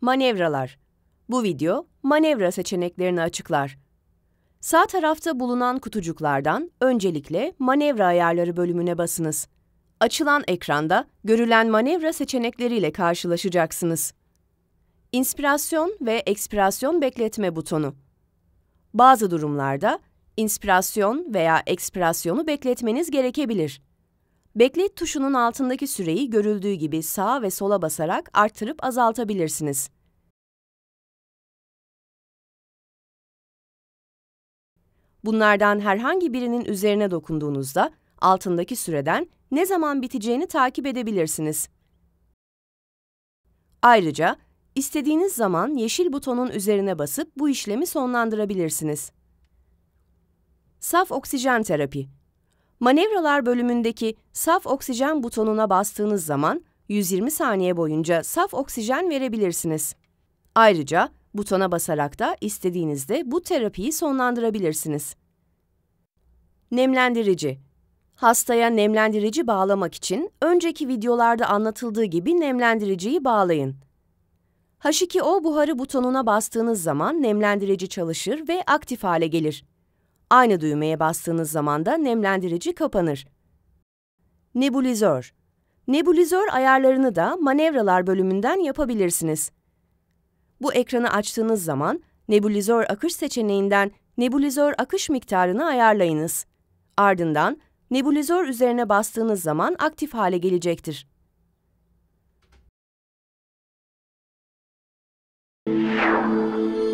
Manevralar. Bu video manevra seçeneklerini açıklar. Sağ tarafta bulunan kutucuklardan öncelikle manevra ayarları bölümüne basınız. Açılan ekranda görülen manevra seçenekleriyle karşılaşacaksınız. İnspirasyon ve ekspirasyon bekletme butonu. Bazı durumlarda inspirasyon veya ekspirasyonu bekletmeniz gerekebilir. Beklet tuşunun altındaki süreyi görüldüğü gibi sağa ve sola basarak arttırıp azaltabilirsiniz. Bunlardan herhangi birinin üzerine dokunduğunuzda altındaki süreden ne zaman biteceğini takip edebilirsiniz. Ayrıca istediğiniz zaman yeşil butonun üzerine basıp bu işlemi sonlandırabilirsiniz. Saf oksijen terapi Manevralar bölümündeki saf oksijen butonuna bastığınız zaman 120 saniye boyunca saf oksijen verebilirsiniz. Ayrıca butona basarak da istediğinizde bu terapiyi sonlandırabilirsiniz. Nemlendirici Hastaya nemlendirici bağlamak için önceki videolarda anlatıldığı gibi nemlendiriciyi bağlayın. H2O buharı butonuna bastığınız zaman nemlendirici çalışır ve aktif hale gelir. Aynı düğmeye bastığınız zaman da nemlendirici kapanır. Nebulizör Nebulizör ayarlarını da manevralar bölümünden yapabilirsiniz. Bu ekranı açtığınız zaman nebulizör akış seçeneğinden nebulizör akış miktarını ayarlayınız. Ardından nebulizör üzerine bastığınız zaman aktif hale gelecektir. Thank you.